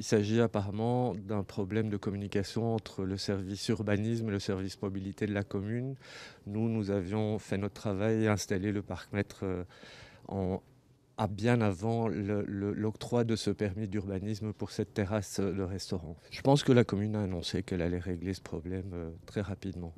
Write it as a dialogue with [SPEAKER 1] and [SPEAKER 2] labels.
[SPEAKER 1] Il s'agit apparemment d'un problème de communication entre le service urbanisme et le service mobilité de la commune. Nous, nous avions fait notre travail et installé le parc-mètre euh, à bien avant l'octroi de ce permis d'urbanisme pour cette terrasse euh, de restaurant. Je pense que la commune a annoncé qu'elle allait régler ce problème euh, très rapidement.